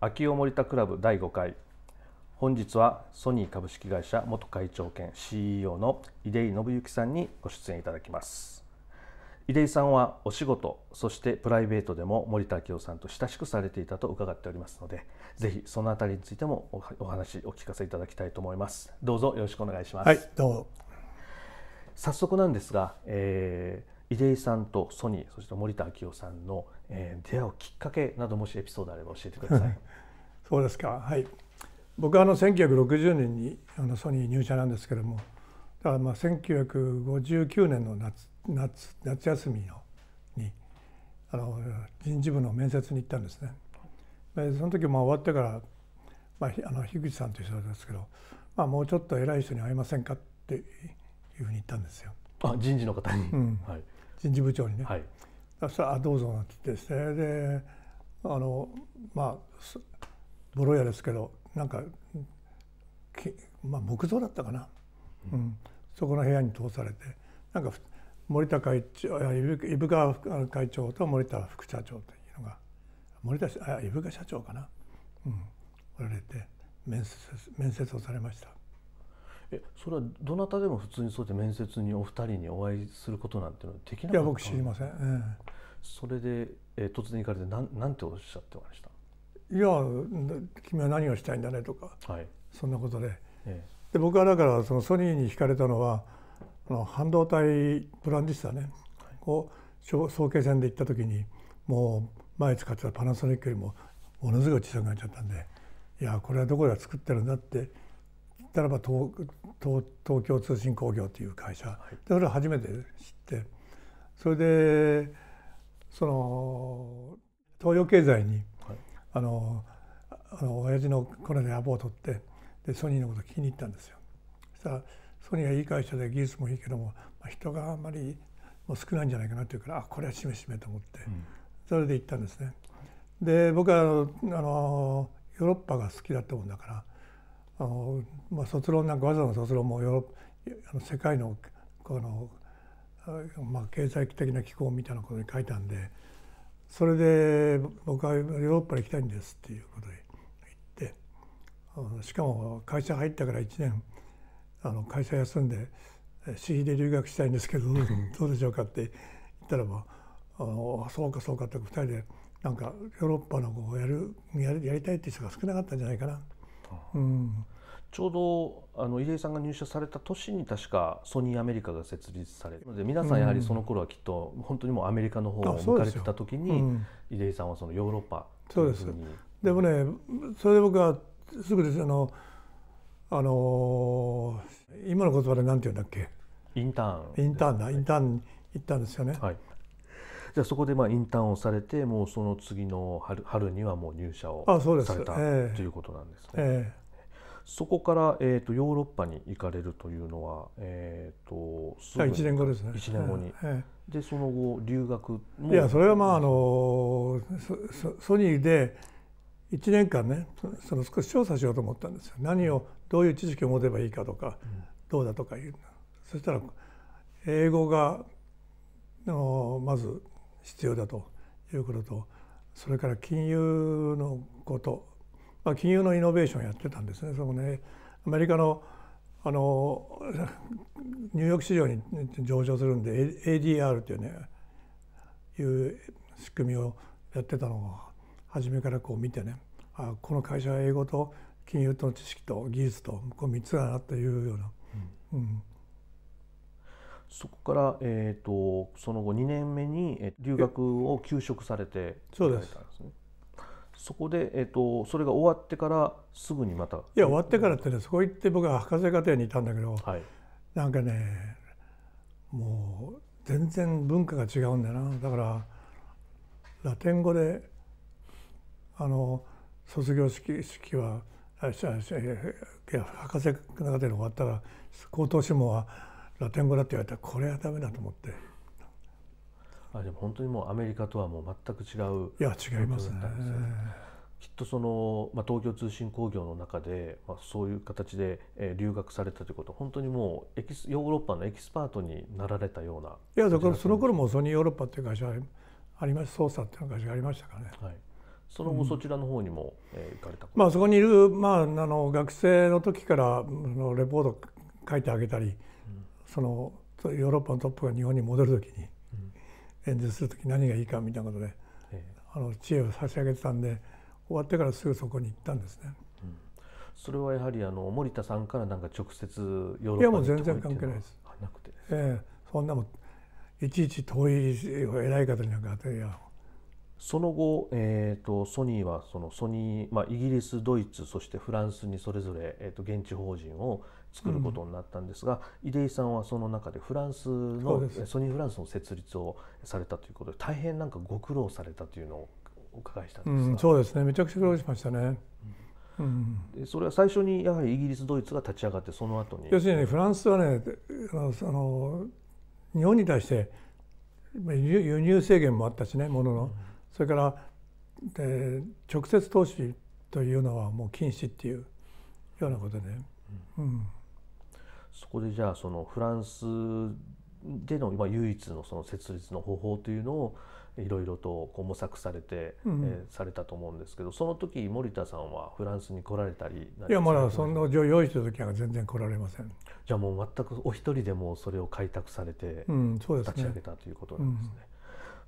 秋尾森田クラブ第5回本日はソニー株式会社元会長兼 CEO の井出井信之さんにご出演いただきます井出井さんはお仕事そしてプライベートでも森田明夫さんと親しくされていたと伺っておりますのでぜひそのあたりについてもお話お聞かせいただきたいと思いますどうぞよろしくお願いしますはいどうぞ早速なんですが、えー、出井さんとソニーそして森田昭夫さんの、えー、出会うきっかけなどもしエピソードあれば教えてください。そうですかはい僕はあの1960年にあのソニー入社なんですけどもだからまあ1959年の夏夏夏休みのにあの人事部の面接に行ったんですね。でその時まあ終わってから、まあ、あの樋口さんという人ですけど、まあ、もうちょっと偉い人に会いませんかっていうふうに言ったんですよ。あ人事の方に、うんはい、人事部長にね、はい、そしたらあ「どうぞ」なんて言ってですねであのまあボロ屋ですけどなんかき、まあ、木造だったかな、うん、うん、そこの部屋に通されてなんか森田会長伊部川会長と森田副社長というのが森田あ伊部社長かな、うん、おられて面接面接をされました。えそれはどなたでも普通にそうやって面接にお二人にお会いすることなんていうのはできないや僕知りません、えー、それで、えー、突然行かれてなんなんておっしゃってましたいや君は何をしたいんだねとか、はい、そんなことでえー、で僕はだからそのソニーに惹かれたのはあの半導体ブランディスタね、を総慶戦で行った時にもう前使ってたパナソニックよりもものすごい小さくなっちゃったんでいやこれはどこで作ってるんだってったらば東東東京通信工業という会社、はい、それを初めて知ってそれでその東洋経済に、はい、あのあの親父のコネでアポを取ってでソニーのこと聞きに行ったんですよ。そしたらソニーはいい会社で技術もいいけども、まあ、人があんまりもう少ないんじゃないかなっていうからあこれはしめしめと思って、うん、それで行ったんですね。で僕はあのヨーロッパが好きだったもんだからあの、まあ、卒論なんかわざわざ卒論もヨーロッ世界のこの、まあ、経済的な機構みたいなことに書いたんでそれで僕はヨーロッパに行きたいんですっていうことで行ってあのしかも会社入ったから1年あの会社休んで私費で留学したいんですけどどうでしょうかって言ったらば「あそうかそうか」って2人でなんかヨーロッパのこうやるやりたいって人が少なかったんじゃないかな。うん、ちょうどあの入江さんが入社された年に確かソニーアメリカが設立されるので皆さんやはりその頃はきっと本当にもうアメリカの方を向かれてた時に入江さんはそのヨーロッパそうですでもねそれで僕はすぐですあのあの今の言葉で何て言うんだっけインターン、インターンだインターン行ったんですよね、はい、じゃあそこでまあインターンをされてもうその次の春春にはもう入社をされたということなんですね。ええそこから、えーと、ヨーロッパに行かれるというのは、えーと、と1年後ですね。1年後に、ええ、でその後留学いやそれはまああのソニーで1年間ねその少し調査しようと思ったんですよ何をどういう知識を持てばいいかとか、どうだとかいうそしたら英語がのまず必要だということとそれから金融のこと、まあ、金融のイノベーションやってたんですね。そのねアメリカのあのニューヨーク市場に上場するんで ADR というねいう仕組みをやってたのを初めからこう見てねあこの会社は英語と金融と知識と技術とこう3つだなというような、うん、うん、そこから、えーと、その後2年目に留学を休職されてそうですねそこで、えーと、それが終わってからすぐにまたいや終わってからってねそこ行って僕は博士課程にいたんだけど、はい、なんかねもう全然文化が違うんだよなだからラテン語であの卒業式式は博士課程が終わったら口頭諮問はラテン語だって言われたらこれはダメだと思ってあでも本当にもうアメリカとはもう全く違ういや違いますねきっとその、まあ、東京通信工業の中で、まあ、そういう形で、えー、留学されたということ本当にもうエキスヨーロッパのエキスパートになられたようないやだからその頃もソニーヨーロッパっていう会社ありました捜査っていう会社がありましたからね、はい、その後そちらの方にも、うん、えー、行かれたまあそこにいる、まあ、あの学生の時からのレポート書いてあげたりそのヨーロッパのトップが日本に戻る時に演説する時何がいいかみたいなことで、あの知恵を差し上げてたんで終わってからすぐそこに行ったんですね。それはやはりあの森田さんからなんか直接ヨーロッパいやもう全然関係ないです。なくて、ええ、そんなもいちいち遠い偉い方になんか当てやその後、えーと、ソニーはそのソニー、まあ、イギリスドイツそしてフランスにそれぞれ、えーと現地法人を作ることになったんですが、うん、出井さんはその中でフランスのソニーフランスの設立をされたということで大変なんかご苦労されたというのをお伺いしたんですが、うん、そうですねめちゃくちゃ苦労しましたね。うん、うん、それは最初にやはりイギリスドイツが立ち上がってその後に要するに、ね、フランスはねあの日本に対して輸入制限もあったしねものの、それから、で直接投資というのはもう禁止っていうようなことで、ね、うんそこでじゃあそのフランスでの今唯一のその設立の方法というのをいろいろとこう模索されて、うん、えー、されたと思うんですけどその時森田さんはフランスに来られたりいやまだそんな用意した時は全然来られませんじゃあもう全くお一人でもそれを開拓されて立ち上げたということなんですね。うん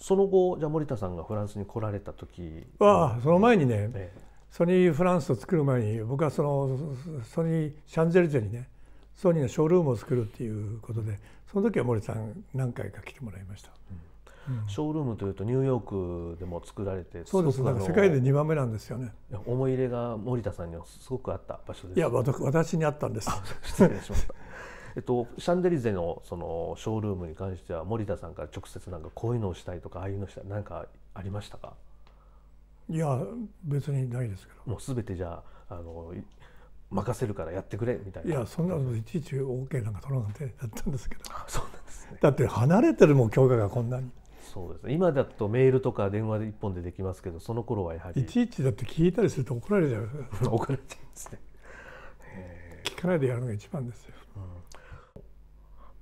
その後じゃ森田さんがフランスに来られた時はその前にね、ええ、ソニーフランスを作る前に僕はそのソニーシャンゼリゼにねソニーのショールームを作るっていうことでその時は森さん何回か来てもらいました、うん、ショールームというとニューヨークでも作られてそうです世界で2番目なんですよね思い入れが森田さんにはすごくあった場所ですいや私にあったんです失礼しました えっと、シャンデリゼのそのショールームに関しては森田さんから直接なんかこういうのをしたいとかああいうのをしたい何かありましたかいや別にないですけどもうすべてじゃあの任せるからやってくれみたいないやそんなのいちいち OK なんか取らなくてやったんですけどそうなんです、ね、だって離れてるもん教科がこんなにそうです、ね、今だとメールとか電話で一本でできますけどその頃はやはりいちいちだって聞いたりすると怒られちゃう 怒られちゃんですね聞かないでやるのが一番ですよ、うん、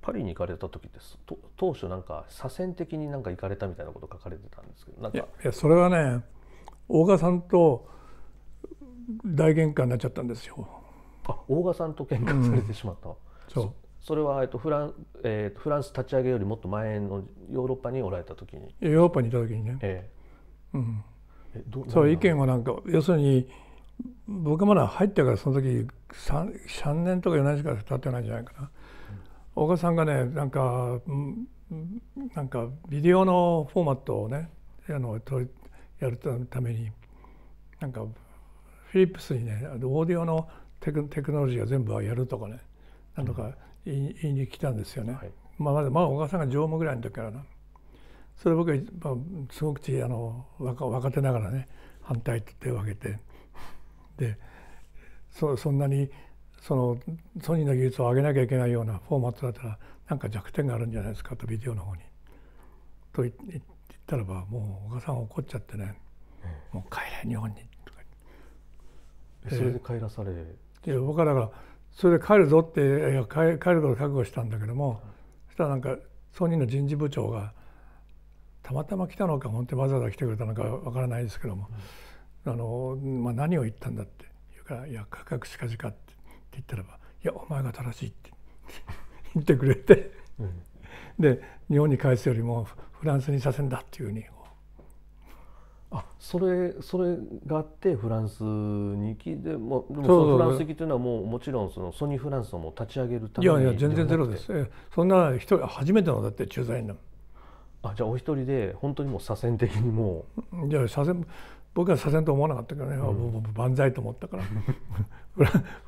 パリに行かれた時ですと当初なんか左遷的になんか行かれたみたいなこと書かれてたんですけどなんかいやそれはね大賀さんと大喧嘩になっちゃったんですよあ大賀さんと喧嘩されてしまった、うん、そうそれは、えっとフランえー、フランス立ち上げよりもっと前のヨーロッパにおられた時にヨーロッパにいた時にね、えーうん、えどそう意見はなんか要するに僕まだ入ってからその時 3, 3年とか4年しか経ってないんじゃないかな、うん、大賀さんがねなんかなんかビデオのフォーマットをねあのやるためになんかフィリップスにねオーディオのテクテクノロジーは全部はやるとかねなんとか言い,、言いに来たんですよね。はい、まあ、まだまあ小川さんが常務ぐらいの時からなそれ僕は、まあ、すごくあの若若手ながらね反対って手を挙げてでそそんなにそのソニーの技術を上げなきゃいけないようなフォーマットだったらなんか弱点があるんじゃないですかとビデオの方に。と言ったらばもうお母さん怒っちゃってね「もう帰れ日本に」とかそれで帰らされではだからがそれで帰るぞって帰帰ること覚悟したんだけどもそしたらなんか総人の人事部長がたまたま来たのか本当にわざわざ来てくれたのかわからないですけども、あのまあ、何を言ったんだって言うから「いや価格しかじか」って言ったらば「いやお前が正しい」って 言ってくれてで日本に返すよりもフランスにさせんだっていうふうにあそれそれがあってフランスに行きでもでもフランス行きというのはもうもちろんそのソニーフランスをも立ち上げるためにいやいや全然ゼロですそんな人初めてのだって駐在員なのあじゃあお一人で本当にもう左遷的にもうじゃあ左遷僕は左遷と思わなかったからね、うん、万歳と思ったから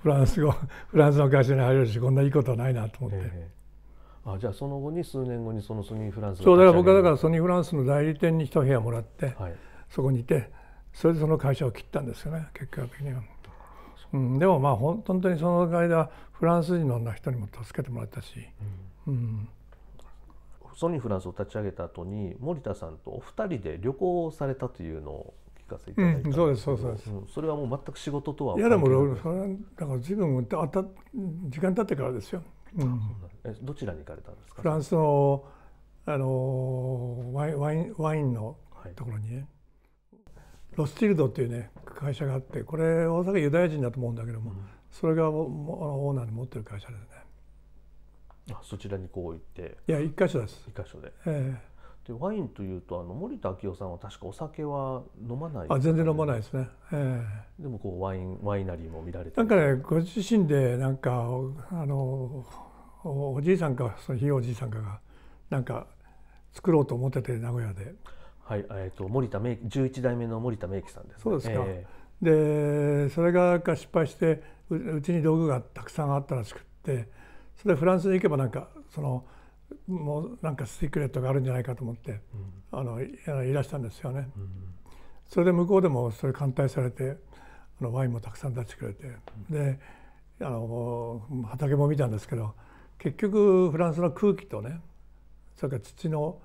フランス語フランスの会社に入れるしこんないいことはないなと思って。えーあじゃあその後に数年後にそのソニーフランスそうだから僕はだからソニーフランスの代理店に一部屋もらって、はい、そこにいてそれでその会社を切ったんですよね結果的には、うん、でもまあ本当にその間フランス人の人にも助けてもらったし、うん、うん、ソニーフランスを立ち上げた後に森田さんとお二人で旅行をされたというのを聞かせていただいたです、うん、そうですそうです、うん、それはもう全く仕事とはいやでもそれだから随分あた時間経ってからですよ、うん、えどちらに行かれたんですかフランスのあのワインワインのところにね、はいロスチルドっていうね会社があってこれ大阪ユダヤ人だと思うんだけども、うん、それがオーナーに持ってる会社ですね。あそちらにこう行っていや一箇所です。一箇所で。ええー、でワインというとあの森田明夫さんは確かお酒は飲まない、ね、あ全然飲まないですね。ええー、でもこうワインワイナリーも見られてなんかねご自身でなんかあのおじいさんかそのひいおじいさんかがなんか作ろうと思ってて名古屋で。はい、えっ、ー、と森田明十一代目の森田明樹さんです、ね、そうですか。えー、でそれが失敗してうちに道具がたくさんあったらしくってそれフランスに行けばなんかそのもうなんかシークレットがあるんじゃないかと思って、うん、あのいらしたんですよね、うん、それで向こうでもそれ歓待されてあのワインもたくさん出してくれて、うん、であの畑も見たんですけど結局フランスの空気とねそれから土の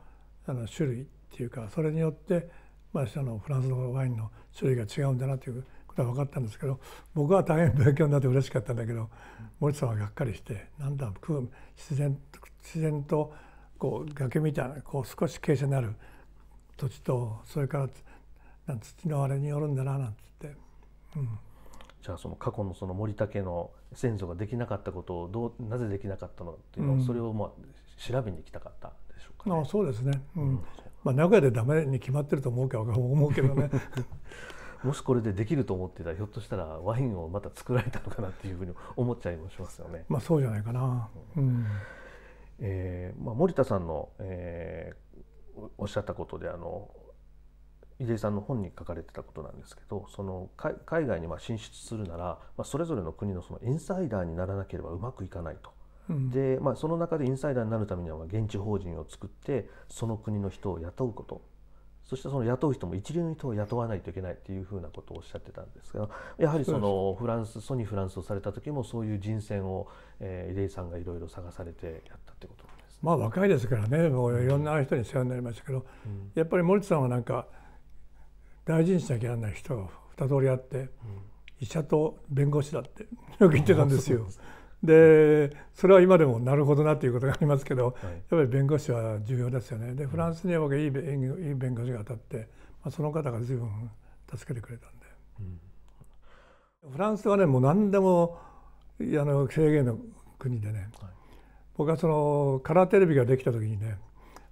あの種類っていうかそれによって、まあ、そのフランスのワインの種類が違うんだなということは分かったんですけど僕は大変勉強になって嬉しかったんだけど森さんはがっかりしてなんだ自然自然とこう崖みたいなこう少し傾斜になる土地とそれから土のあれによるんだななんつって。うんじゃあその過去のその森竹の先祖ができなかったことをどうなぜできなかったのっていうのを、それをまあ調べに行きたかったんでしょうか、ねうん、あそうですね、うん、まあ、名古屋でダメに決まってると思うけど思うけどね もしこれでできると思ってたらひょっとしたらワインをまた作られたのかなっていうふうに思っちゃいもしますよね。まあ、そうじゃないかな、うん、えー、まあ、森田さんの、えー、おっしゃったことであの井出さんの本に書かれてたことなんですけどその海外にま進出するなら、まあ、それぞれの国のそのインサイダーにならなければうまくいかないとでまあ、その中でインサイダーになるためには現地法人を作ってその国の人を雇うことそしてその雇う人も一流の人を雇わないといけないっていうふうなことをおっしゃってたんですがやはりそのフランスソニーフランスをされた時もそういう人選を、えー、入江さんがいろいろ探されてやったってことです、ね、まあ若いですからねもういろんな人に世話になりましたけど、うん、やっぱり森田さんはなんか大事にしなきゃならない人が2通りあって、うん、医者と弁護士だってよく言ってたんですよ。でそれは今でもなるほどなっていうことがありますけど、はい、やっぱり弁護士は重要ですよねでフランスには僕いい弁護士が当たって、まあ、その方が随分助けてくれたんで、うん、フランスはねもう何でもあの制限の国でね、はい、僕はそのカラーテレビができた時にね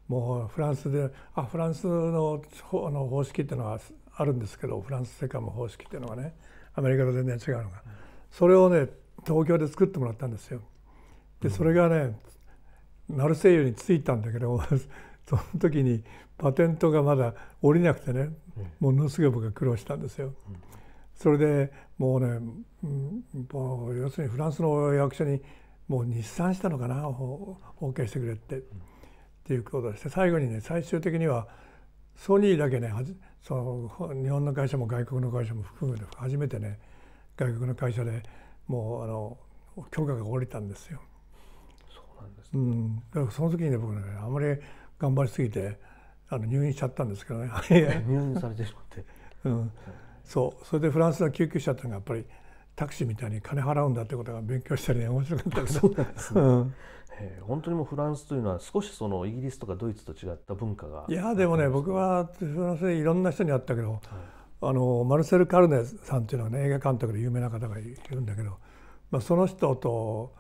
もうフランスであフランスのあの方式っていうのはあるんですけどフランス世界も方式っていうのがねアメリカと全然違うのが、それをね東京で作ってもらったんですよ。でそれがね成瀬湯に着いたんだけど その時にパテントがまだ降りなくてねものすごい僕が苦労したんですよ。それでもうね、要するにフランスの役所にもう日産したのかな OK してくれって、っていうことでして最後にね最終的にはソニーだけねその日本の会社も外国の会社も含めて初めてね外国の会社でもうあの許可が下りたんですよ。そうなんです、ね、うんだからその時にね僕ねあまり頑張りすぎてあの入院しちゃったんですけどね 入院されてしまって、うん、そうそれでフランスの救急車っていうのがやっぱりタクシーみたいに金払うんだってことが勉強したり、ね、面白かった ですうんえ本当にもうフランスというのは少しそのイギリスとかドイツと違った文化がいやでもね僕はフランスでいろんな人に会ったけど、はいあのマルセル・カルネさんっていうのはね映画監督で有名な方がいるんだけど、まあ、その人と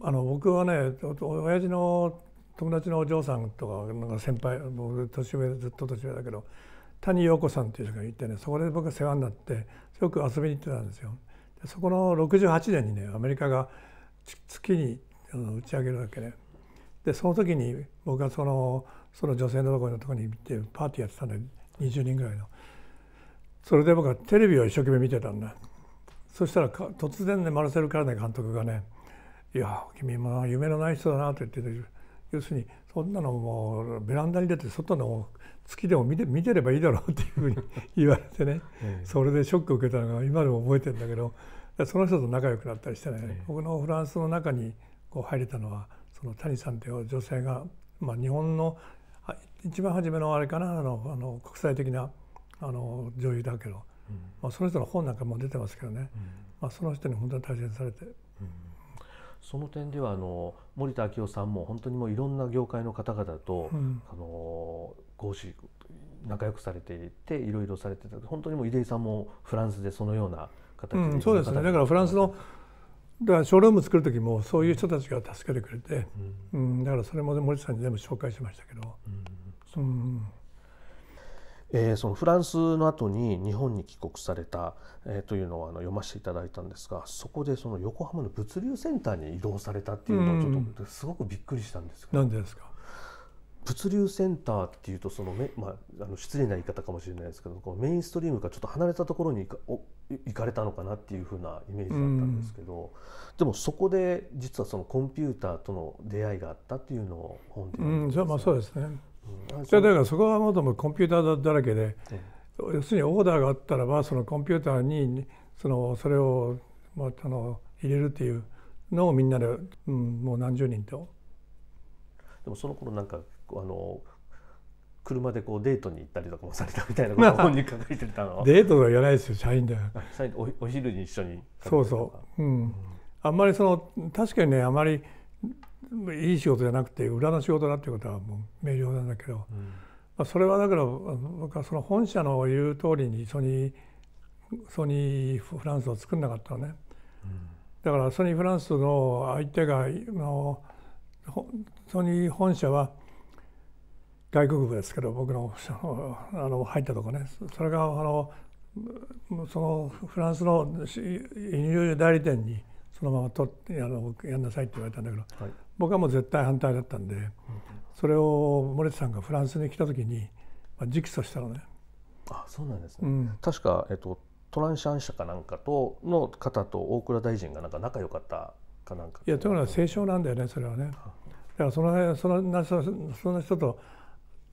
あの僕はね親父の友達のお嬢さんとかなんか先輩僕年上ずっと年上だけど谷陽子さんっていう人がいてねそこで僕は世話になってよく遊びに行ってたんですよ。でそこの68年にねアメリカが月に打ち上げるわけね。でその時に僕はそのその女性のところのところに行ってパーティーやってたんで20人ぐらいの。それで僕はテレビを一生懸命見てたんだそしたら突然ねマルセル・カルネ監督がね「いや君も夢のない人だな」と言ってて要するにそんなのもうベランダに出て外の月でも見て見てればいいだろうっていうふうに 言われてね、それでショックを受けたのが今でも覚えてるんだけどその人と仲良くなったりしてね、僕のフランスの中にこう入れたのはその谷さんという女性が、まあ、日本の一番初めのあれかなあのあの国際的なあの女優だけど、まあ、その人の本なんかも出てますけどね、まあ、その人に本当に大切にされて。その点ではあの森田昭夫さんも本当にもういろんな業界の方々と、うん、あのご主仲良くされていていろいろされてた本当にもう出井さんもフランスでそのような形で、うん、そうですねだからフランスのだからショールーム作る時もそういう人たちが助けてくれて、うん、うん、だからそれも森田さんに全部紹介しましたけど。うんえー、そのフランスの後に日本に帰国された、えー、というのをあの読ませていただいたんですがそこでその横浜の物流センターに移動されたっていうのをちょっとすごくびっくりしたんですが、なんですか物流センターっていうとそのめ、まあ、あの失礼な言い方かもしれないですけどこのメインストリームからちょっと離れたところに行かれたのかなっていうふうなイメージだったんですけど、でもそこで実はそのコンピューターとの出会いがあったっていうのを本で読んで、うん、じゃあまあそうですねじゃあだからそこはもともコンピューターだらけで、要するにオーダーがあったらばそのコンピューターにそのそれを、まあ、あの入れるっていうのをみんなで、うん、もう何十人と。でもその頃なんかあの車でこうデートに行ったりとかもされたみたいなことを本に書かてたのデートとか言わないですよ社員で社員おお昼に一緒にそうそう、うん、うん、あんまりその確かにねあまりいい仕事じゃなくて裏の仕事だっていうことはもう明瞭なんだけど、うん、まあ、それはだから僕はその本社の言う通りにソニーソニーフランスを作んなかったのね、うん、だからソニーフランスの相手がのソニー本社は外国部ですけど僕のあの入ったとこねそれがあのそのフランスの輸入代理店にそのままとあのやんなさいって言われたんだけど、はい、僕はもう絶対反対だったんで、それをモレツさんがフランスに来た時に、まあ、直訴したのね。あそうなんですね、うん、確か、えっと、トランシャン社かなんかとの方と大蔵大臣がなんか仲良かったかなんかいやというのは清少なんだよねそれはね。だからその辺そのそその人と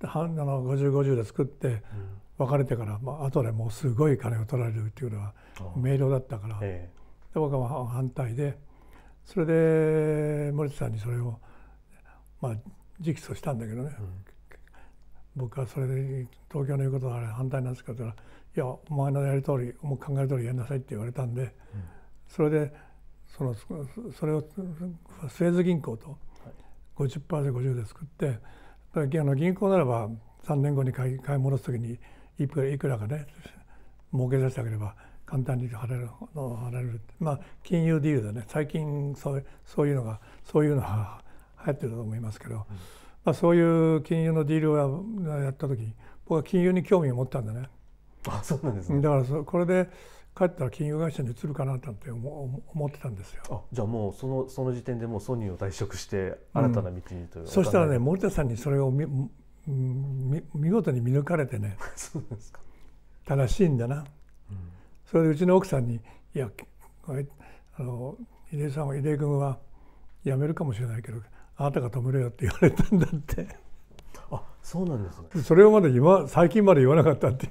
あの5050で作って別れてから、うん、まあ後でもうすごい金を取られるっていうのは明瞭だったから、ええ、僕は反対でそれで森田さんにそれをまあ直訴したんだけどね、うん、僕はそれで東京の言うことは反対なんですかって言ったら「いやお前のやり通りもう考える通りやんなさい」って言われたんで、うん、それでそのそれを製図銀行と 50%50% で作ってあの銀行ならば3年後に買い買い戻す時にいくらかね儲けさせてあげれば簡単に貼れるの貼れるまあ金融でいうとね最近そうそういうのがそういうのは流行ってると思いますけど、うん、まあ、そういう金融のディールをやった時僕は金融に興味を持ったんだね。あそうなんです、ね、だからそこれで帰ったら金融会社に移るかななて思思ってたんですよ。あじゃあもうそのその時点でもうソニーを退職して新たな道にという、うん、そしたらね森田さんにそれをみ見見事に見抜かれてね そうですか正しいんだなそれでうちの奥さんに「いやあの井出さんは井出君は辞めるかもしれないけどあなたが止めろよ」って言われたんだって。あそうなんですね。それをまだ今最近まで言わなかったって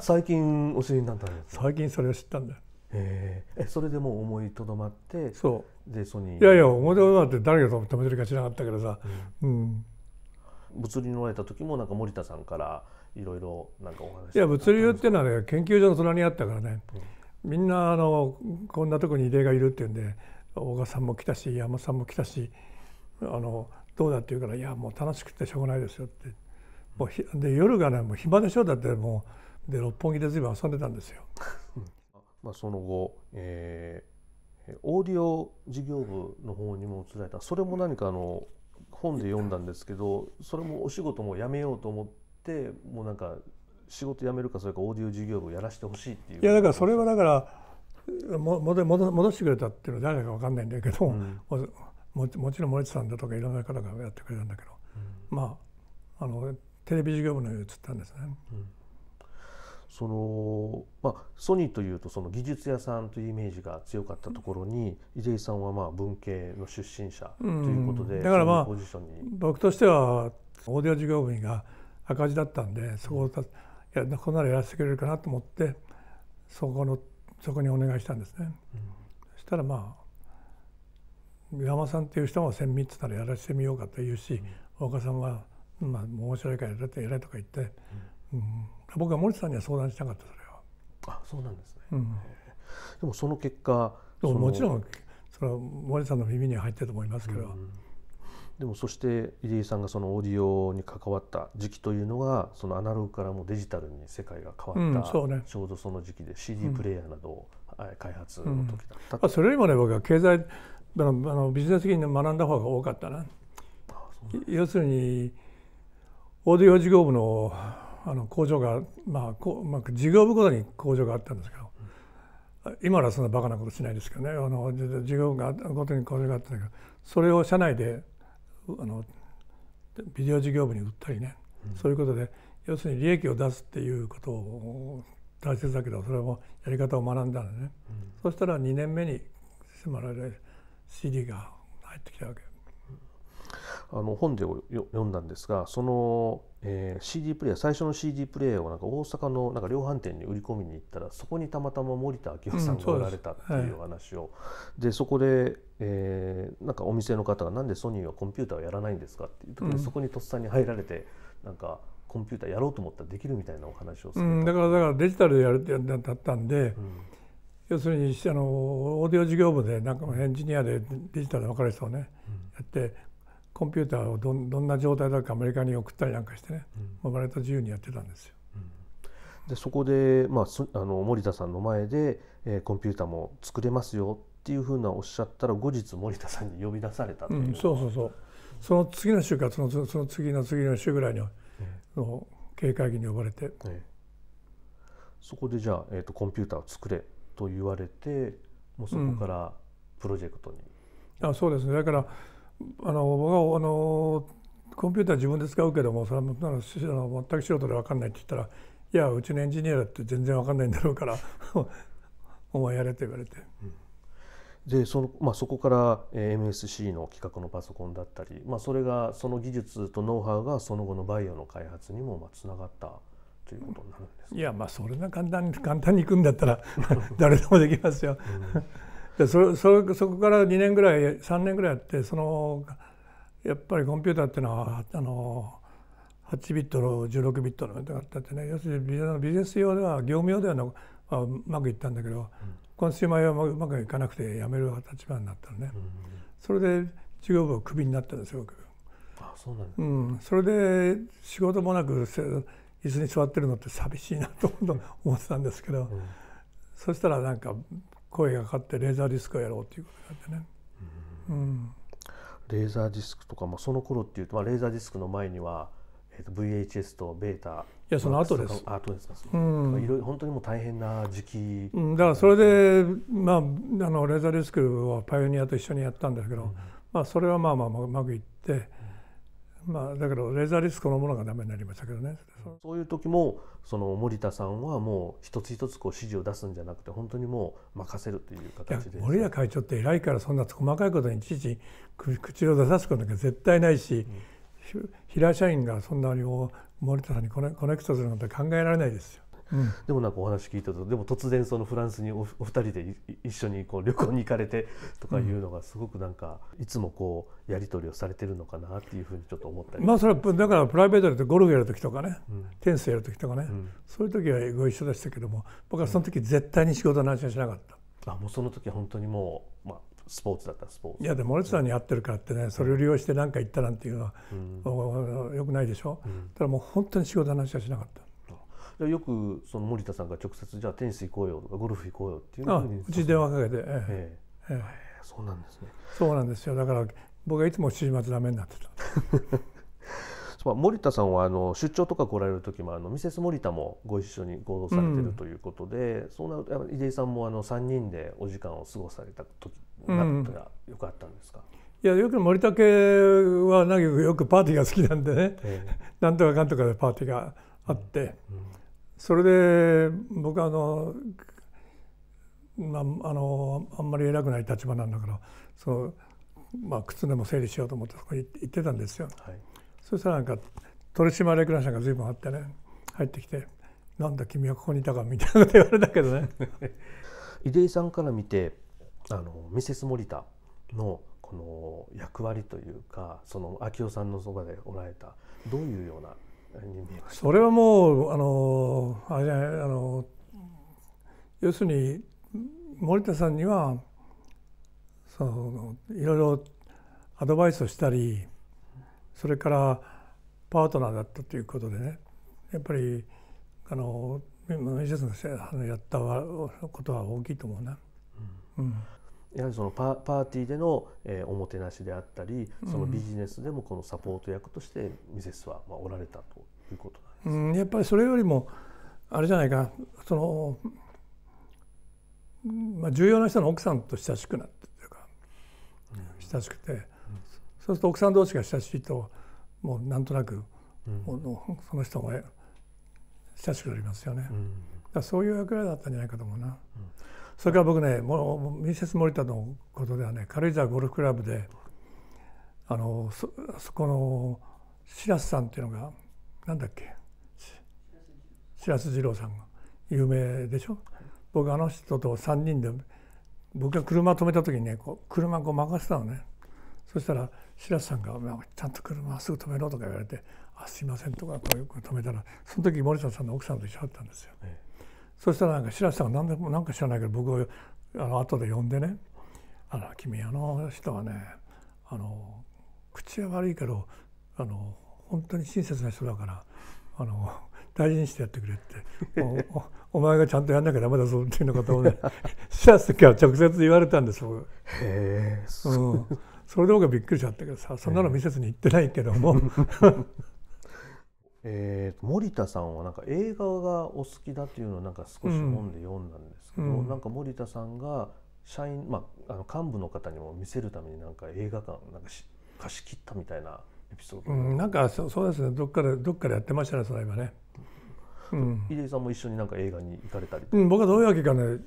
最近お知りになったんです最近それを知ったんだえー、それでもう思いとどまってそうでソニーいやいや思いとどまって誰が止めてるか知らなかったけどさ、うん、うん、物理に乗られた時もなんか森田さんからいろいろなんかお話いや物流っていうのはね研究所の隣にあったからね、うん、みんなあのこんなとこに入れがいるっていうんで大賀さんも来たし山さんも来たしあのどうだっていうから「いやもう楽しくてしょうがないですよ」って。もうひで夜がねもう暇でしょだってもうで六本木で随分遊んでたんですよ。まあその後、えー、オーディオ事業部の方にも移られたそれも何かあの本で読んだんですけどそれもお仕事も辞めようと思って。ってもうなんか仕事辞めるかそれかオーディオ事業部をやらせてほしいっていういやだからそれはだからも戻戻してくれたっていうのは誰か分かんないんだけど、うん、ももちろん森田さんだとかいろんな方がやってくれたんだけど、うん、まああのテレビ事業部のように移ったんですね。うんそのまあ、ソニーというとその技術屋さんというイメージが強かったところに伊出井さんはまあ文系の出身者ということで、うん、だからまあ僕としてはオーディオ事業部員が赤字だったんでそこをいやこんならやらせてくれるかなと思ってそこのそこにお願いしたんですね。うん、そしたらまあ山さんっていう人も千三つたらやらせてみようかと言うし、うん、岡さんは、まあ、面白いからやれてやれとか言って、うん、うん、僕は森さんには相談しなかったそれは。あそうなんですね、うん、でもその結果ももちろんそれは森さんの耳には入ってると思いますけど、うんでもそして入江さんがそのオーディオに関わった時期というのがそのアナログからもデジタルに世界が変わった、うんね、ちょうどその時期で CD プレーヤーなどを開発の時だった、うん、それよりもね僕は経済あのあのビジネス的に学んだ方が多かったな。要するにオーディオ事業部のあの工場が、まあこまあ、事業部ごとに工場があったんですけど、うん、今はそんなバカなことしないですけどねあの事業部ごとに工場があったんだけどそれを社内であのビデオ事業部に売ったりね、うん、そういうことで要するに利益を出すっていうことを大切だけどそれもやり方を学んだのね、うん、そしたら2年目に迫られ CD が入ってきたわけあの本で読んだんですがその、えー、CD プレイヤー最初の CD プレイヤーをなんか大阪のなんか量販店に売り込みに行ったらそこにたまたま森田明夫さんがおられたっていう話を、うん、そで、そこで、えー、なんかお店の方が「なんでソニーはコンピューターをやらないんですか?」っていう時に、そこにとっさに入られてなんか。コンピューターやろうと思ったらできるみたいなお話をうん、だからだからデジタルでやるってなったんで、うん、要するにあのオーディオ事業部でなんかエンジニアでデジタルの分かる人をね、うん、やってコンピューターをどんな状態だかアメリカに送ったりなんかしてね、うん、割と自由にやってたんですよ。うん、でそこで、まあ、あの森田さんの前で、えー、コンピューターも作れますよっていうふうなおっしゃったら後日森田さんに呼び出されたという、うん、そうそうそうその次の週かそのその次の次の週ぐらいに、の経営会議に呼ばれて、えそこでじゃあ、えーと、とコンピューターを作れと言われてもうそこからプロジェクトに、うん、あそうですねだからあの僕はあのコンピューター自分で使うけどもそれは全く素人で分かんないって言ったら「いやうちのエンジニアだって全然分かんないんだろうから お前やれ」て言われて。うんでそのまあ、そこから MSC の企画のパソコンだったり、まあ、それがその技術とノウハウがその後のバイオの開発にもまあつながったということになるんですいやまあそれが簡単に簡単にいくんだったら 誰でもできますよ。うんでそそそこから2年ぐらい3年ぐらいやってそのやっぱりコンピューターっていうのはあの8ビットの16ビットのみたってね要するにビジネス用では業務用ではの、まあ、うまくいったんだけど、うん、コンシューマー用はうまくいかなくてやめる立場になったのね、うん、それで事業部をクビになったんですよ僕。あそうなんです、ね、うん、それで仕事もなく椅子に座ってるのって寂しいなと思ってたんですけど、うん、そしたらなんか声がかかってレーザーディスクをやろうっていうことになってね。うん、うんレーザーディスクとか、もその頃っていうと、まあ、レーザーディスクの前には、えー、と VHS とベータいやその後です後ですかうんいろいろ本当にもう大変な時期、うん、だからそれで、まあ、あのレーザーディスクはパイオニアと一緒にやったんですけど、うん、まあ、それはまあまあうまくいって、まあ、だけどレーザーリスクのものがダメになりましたけどねそういう時もその森田さんはもう一つ一つこう指示を出すんじゃなくて本当にもう任せるという形で森田会長って偉いからそんな細かいことにいちいち口を出さすことが絶対ないし、うん、平社員がそんなに森田さんにコネクトするなんて考えられないですよ。でもなんかお話聞いたとでも突然そのフランスにお二人で一緒にこう旅行に行かれてとかいうのがすごくなんかいつもこうやり取りをされてるのかなっていうふうにちょっと思ったり、まあ、それはだからプライベートでゴルフやる時とかね、うん、テニスやる時とかね、うん、そういう時はご一緒でしたけども僕はその時絶対に仕事の話はしなかった。あもうその時本当にもう、まあスポーツだったスポーツいやでも俺たちに合ってるからってねそれを利用して何か言ったなんていうのは、うん、よくないでしょ、うん、ただもう本当に仕事の話はしなかったよくその森田さんが直接じゃあテニス行こうよとかゴルフ行こうよっていうふうにうち電話かけて、ええええ、そうなんですねそうなんですよだから僕はいつも週末ダメになってた 森田さんはあの出張とか来られる時もあのミセス森田もご一緒に行動されてるということで、うん、そうなると井出さんもあの3人でお時間を過ごされた時なんかよかったんですか、いやよく森竹はなんかよくパーティーが好きなんでね、えー、なんとかかんとかでパーティーがあって、うんうんそれで僕はあの、まあ、あのあんまり偉くない立場なんだからその、まあ、靴でも整理しようと思ってそこに行ってたんですよ。はい、そしたらなんか取締役の社が随分あってね入ってきて「なんだ君はここにいたか」みたいなこと言われたけどね。出井さんから見てあのミセス森田のこの役割というかその秋夫さんのそばでおられたどういうようなそれはもうあのあれあの要するに森田さんにはそのいろいろアドバイスをしたりそれからパートナーだったということでねやっぱりあの石田さんがやったことは大きいと思うな。うん、うんやはりそのパパーティーでの、えー、おもてなしであったりそのビジネスでもこのサポート役としてミセスは、まあ、おられたということなんです、うん、やっぱりそれよりもあれじゃないかその、まあ、重要な人の奥さんと親しくなってというか、うん、親しくて、うん、そうすると奥さん同士が親しいともうなんとなく、うん、もうその人も親しくなりますよね。だそういう役割だったんじゃないかと思うな。うんそれから僕ねもうミセス森田のことではね軽井沢ゴルフクラブであのそそこの白洲さんっていうのがなんだっけ白洲二郎さんが有名でしょ僕あの人と3人で僕が車止めた時にねこう車こう任せたのねそしたら白洲さんが「ちゃんと車すぐ止めろ」とか言われて「あすいません」とかこういう止めたらその時森田さんの奥さんと一緒だったんですよ。えそしたらなんか白瀬さんが何でもなんか知らないけど僕をあの後で呼んでね「あの君あの人はねあの口は悪いけどあの本当に親切な人だからあの大事にしてやってくれ」っておお前がちゃんとやんなきゃダメだぞ」っていうようなことをね 白瀬から直接言われたんです僕。へうんそれで僕はびっくりしちゃったけどさそんなの見せずに行ってないけどもえーと、森田さんはなんか映画がお好きだっていうのをなんか少し本で読んだんですけど、うん、なんか森田さんが社員、まあ、あの幹部の方にも見せるためになんか映画館なんか貸し切ったみたいなエピソード、うん、なんかそそうですねどっかでどっかでやってましたねそれ今ね、うん、井さんも一緒になんか映画に行かれたりうん、僕はどういうわけかね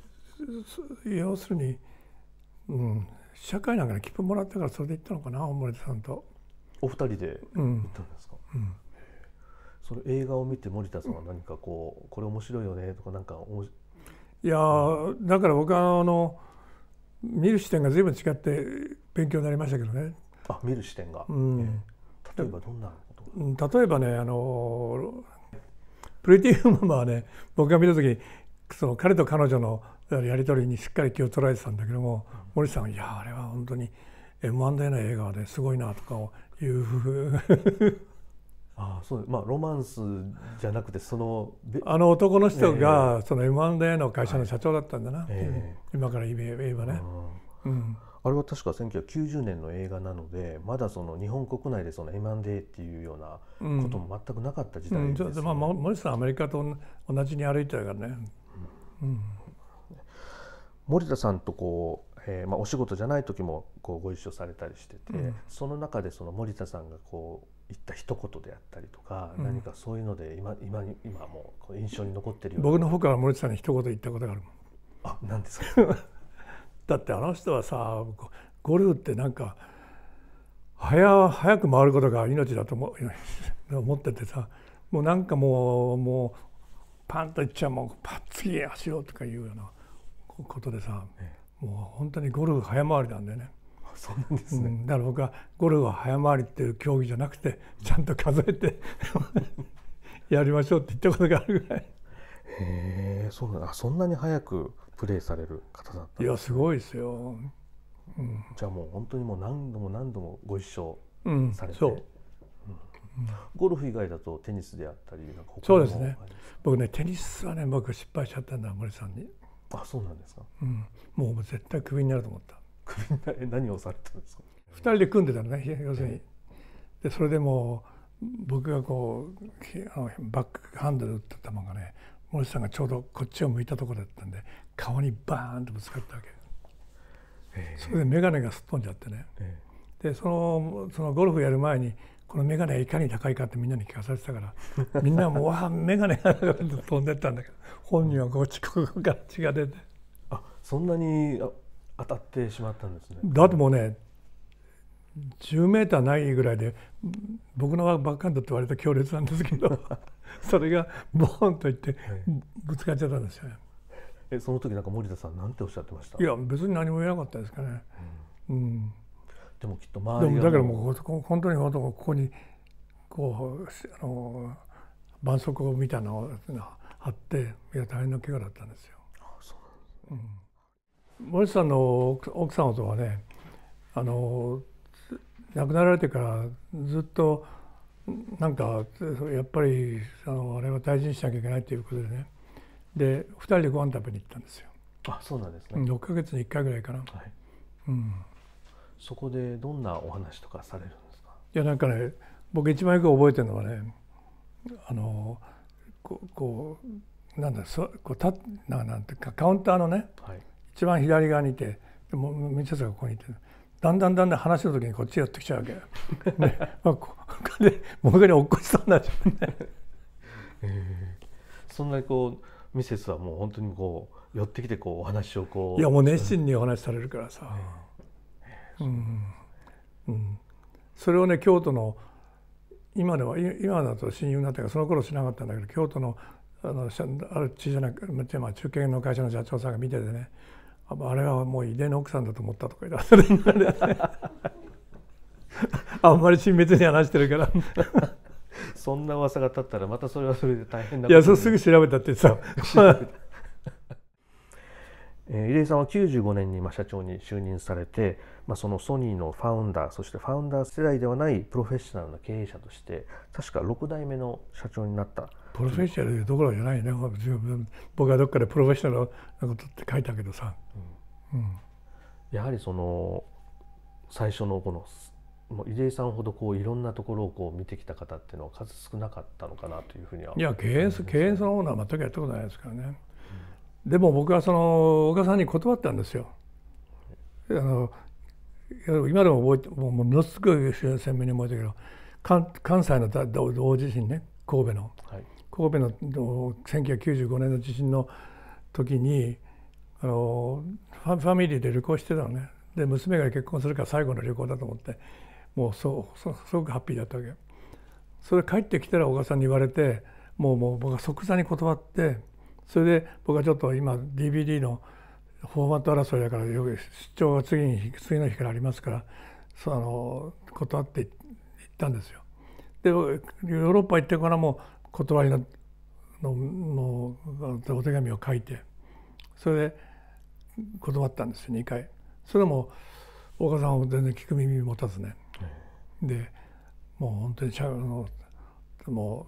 要するに、うん、社会なんかに切符もらったからそれで行ったのかな森田さんとお二人で行ったんですか、うん、うんその映画を見て森田さんは何かこうこれ面白いよねとかなんかいやだから僕はあの見る視点が随分違って勉強になりましたけどね。あ見る視点が、うん、例えばどんなこと例えばねあのプリティ・フーマンはね僕が見た時その彼と彼女のやり取りにしっかり気を取られてたんだけども、うん、森さんいやあれは本当に M&A の映画はねすごいなとかいうふうあそうまあ、ロマンスじゃなくてそのあの男の人が、えー、その M&A の会社の社長だったんだな、はいえー、今から言えばね、うん、あれは確か1990年の映画なのでまだその日本国内でその M&A っていうようなことも全くなかった時代です、ね、うんうん、まあ、森さんアメリカと同じに歩いてるからね、うん森田さんとこう、えーまあ、お仕事じゃない時もこうご一緒されたりしてて、その中でその森田さんがこう言った一言であったりとか、うん、何かそういうので今今に今もう印象に残ってるよう僕の方から森内さんに一言言ったことがあるあ何ですか だってあの人はさゴルフってなんか早早く回ることが命だと思 思っててさもうなんかもうもうパンといっちゃうもうパッ次走ろうとかいうようなことでさ、もう本当にゴルフ早回りなんだよね。そうなんですね、うん、だから僕はゴルフは早回りっていう競技じゃなくてちゃんと数えて やりましょうって言ったことがあるぐらい。へえそうなんそんなに早くプレーされる方だったいやすごいですよ、うん、じゃあもう本当にもう何度も何度もご一緒されて、うんうん、ゴルフ以外だとテニスであったりそうですね僕ねテニスはね僕失敗しちゃったんだ森さんにあそうなんですか、うん、もう絶対クビになると思った首何をされたんですか2人で組んでたのね要するに。でそれでも僕がこうあのバックハンドで打った球がね森さんがちょうどこっちを向いたところだったんで顔にバーンとぶつかったわけ、えー、それで眼鏡がすっ飛んじゃってね、えー、でそのそのゴルフやる前にこの眼鏡いかに高いかってみんなに聞かされてたから みんなもう「わ眼鏡が飛んでったんだけど本人はこっちここから血が出て。あそんなに当たってしまったんですねだってもうね10メーターないぐらいで僕のバックハンドって割と強烈なんですけど それがボーンといってぶつかっちゃったんですよ、ね、えその時なんか森田さんなんておっしゃってましたいや別に何も言えなかったですかね、うん、うん、でもきっと周りがだからもう本当に本当ここにこうあの絆創膏みたいなのを貼っていや大変な怪我だったんですよあそうなんですね、うん森さんの奥様とはねあの亡くなられてからずっとなんかやっぱりあのあれは大事にしなきゃいけないということでねで2人でご飯食べに行ったんですよ。あそうなんですね6か月に1回ぐらいかな、はい、うん、そこでどんなお話とかされるんですかいやなんかね僕一番よく覚えてるのはねあのこうこうなんだそこうたなんていうかカウンターのね、はい、一番左側にいてもう道下がここにいてだんだんだんだん話の時にこっちやってきちゃうわけね、まあ、ここで僕に落っこちそうになゃうねえー、そんなにこうミセスはもう本当にこう寄ってきてこうお話をこういやもう熱心にお話されるからさ、えー、ううんうん、それをね京都の今では今だと親友になったからその頃しなかったんだけど京都のあのある小さな、まあ、中堅の会社の社長さんが見ててねあれはもう遺伝の奥さんだと思ったとか言って あんまり親密に話してるからそんな噂が立ったらまたそれはそれで大変だいやそすぐ調べたってさ入江 さんは95年に社長に就任されて、まあ、そのソニーのファウンダーそしてファウンダー世代ではないプロフェッショナルな経営者として確か6代目の社長になったプロフェッショナルところじゃないね僕はどっかでプロフェッショナルなことって書いたけどさ、うんうん、やはりその最初のこの入江さんほどこういろんなところをこう見てきた方っていうのは数少なかったのかなというふうにはいや経営経営そのものは全くやったことないですからね、うん、でも僕はその岡さんに断ったんですよ。あの今でも覚えてものすごい鮮明に覚えてるけど関西の大地震ね神戸の、はい、神戸の1995年の地震の時にあのファミリーで旅行してたのねで娘が結婚するから最後の旅行だと思ってもうそうすごくハッピーだったわけそれ帰ってきたら小川さんに言われてもうもう僕は即座に断ってそれで僕はちょっと今 DVD のフォーマット争いだからよく出張が次に次の日からありますからそうあの断って行ったんですよ。でヨーロッパ行ってからも断りのののお手紙を書いてそれで断ったんですよ2回それも大川さんは全然聞く耳持たずね、うん、でもう本当にあのも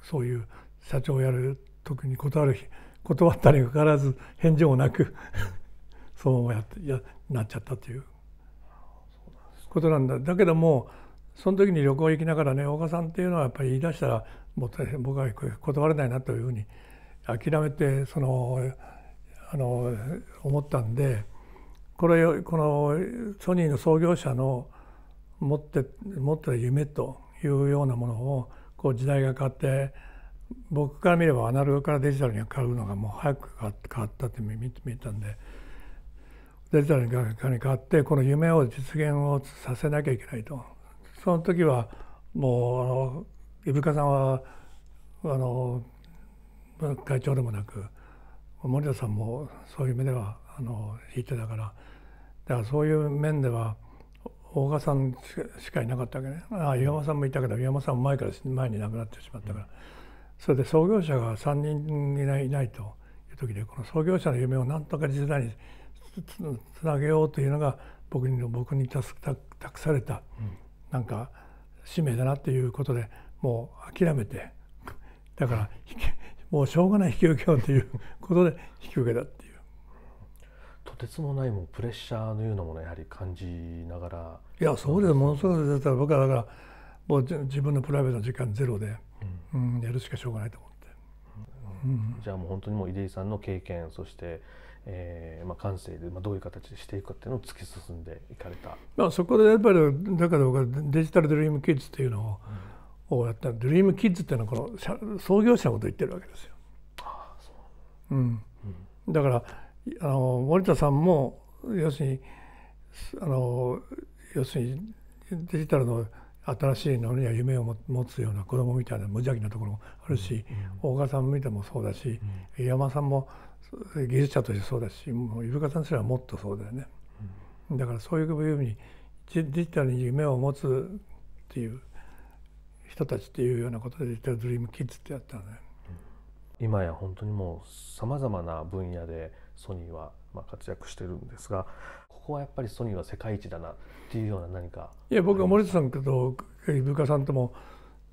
うそういう社長をやる時に断る断ったにかかわらず返事もなく そのままややなっちゃったということなんだだけどもその時に旅行行きながらね大さんっていうのはやっぱり言い出したらもう僕は断れないなというふうに諦めてそのあの思ったんでこれこのソニーの創業者の持って持って夢というようなものをこう時代が変わって僕から見ればアナログからデジタルに変わるのがもう早く変わったって見見たんでデジタルに変わってこの夢を実現をさせなきゃいけないとその時はもう伊深さんはあの会長でもなく森田さんもそういう目ではあの引いてたからだからそういう面では大賀さんしかいなかったわけねあ岩間さんもいたけど岩間さんも前から前に亡くなってしまったから、それで創業者が3人いないいないという時でこの創業者の夢をなんとか次世代につなげようというのが僕に僕に託託された、うんなんか使命だなっていうことでもう諦めてだからもうしょうがない引き受けようということで引き受けたっていう。とてつもないもうプレッシャーのようなものをやはり感じながらいやそうですものすごくだから僕はだからもう自分のプライベートの時間ゼロで、うん、うん、やるしかしょうがないと思う。じゃあもう本当にもう出井さんの経験そしてえーまあ、感性で、まあ、どういう形でしていくかっていうのを突き進んでいかれた、まあ、そこでやっぱりだから僕はデジタル・ドリーム・キッズっていうのを,、をやったドリーム・キッズっていうのはこの創業者のこと言ってるわけですよ。うん、うん、だからあの森田さんも要するにあの要するにデジタルの新しいのには夢を持つような子供みたいな無邪気なところもあるし、大川さん見てもそうだし、山さんも技術者としてそうだしもうイルカさんすらもっとそうだよね、だからそういうふうにデジタルに夢を持つっていう人たちっていうようなことでデジタルドリームキッズってやったのね。今や本当にもうさまざまな分野でソニーはま活躍してるんですがこはやっぱりソニーは世界一だなっていうような何かいや僕は森田さんと文化さんとも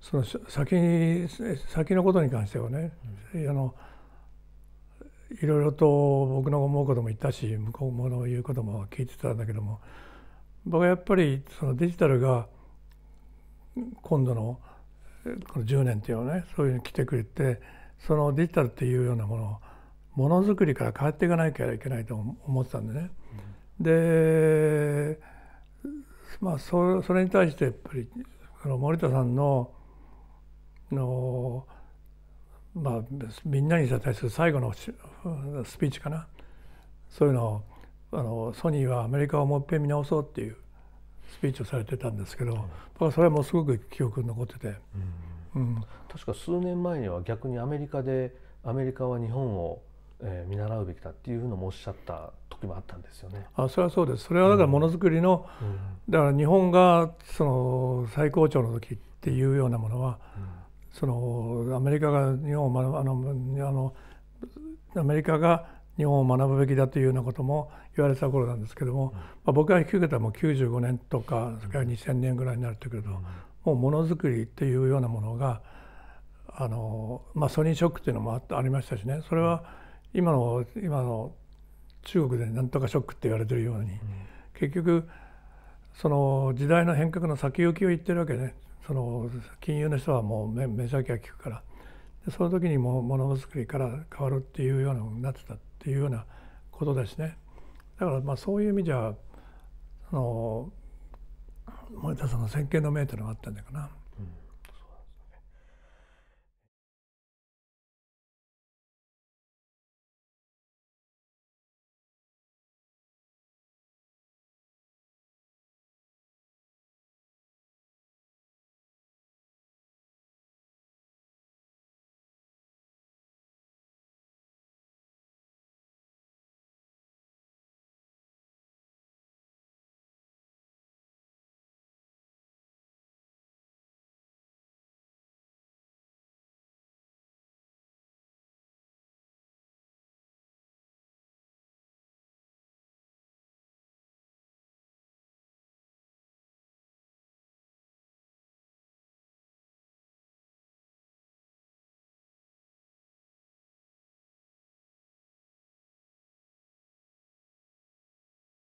その先に先のことに関してはね、うん、あのいろいろと僕の思うことも言ったし向こうの言うことも聞いてたんだけども僕はやっぱりそのデジタルが今度のこの10年っていうのねそういうのに来てくれてそのデジタルっていうようなものをものづくりから変わっていかなきゃいけないと思ってたんでね、でまあそれに対してやっぱりの森田さんのの、まあ、みんなに対する最後のスピーチかなそういうのをあのソニーはアメリカをもう一遍見直そうっていうスピーチをされてたんですけど、うん、それはもうすごく記憶に残ってて、うん、うん、確か数年前には逆にアメリカでアメリカは日本をえー、見習うべきだっていうのもおっしゃった時もあったんですよね。あそれはそうです。それはだからものづくりの、うん、だから日本がその最高潮の時っていうようなものは、うん、そのアメリカが日本をあのあのアメリカが日本を学ぶべきだというようなことも言われた頃なんですけども、うん、まあ、僕が引き受けたもう95年とかそれから2000年ぐらいになるてくると、うん、もうものづくりっていうようなものがあの、まあ、ソニーショックっていうのもありましたしねそれは今の今の中国で何とかショックって言われてるように、うん、結局その時代の変革の先行きを言ってるわけねその金融の人はもう目目先は利くからでその時にもものづくりから変わるっていうようなになってたっていうようなことですねだからまあそういう意味じゃその森田さんの先見の明というのがあったんだかな。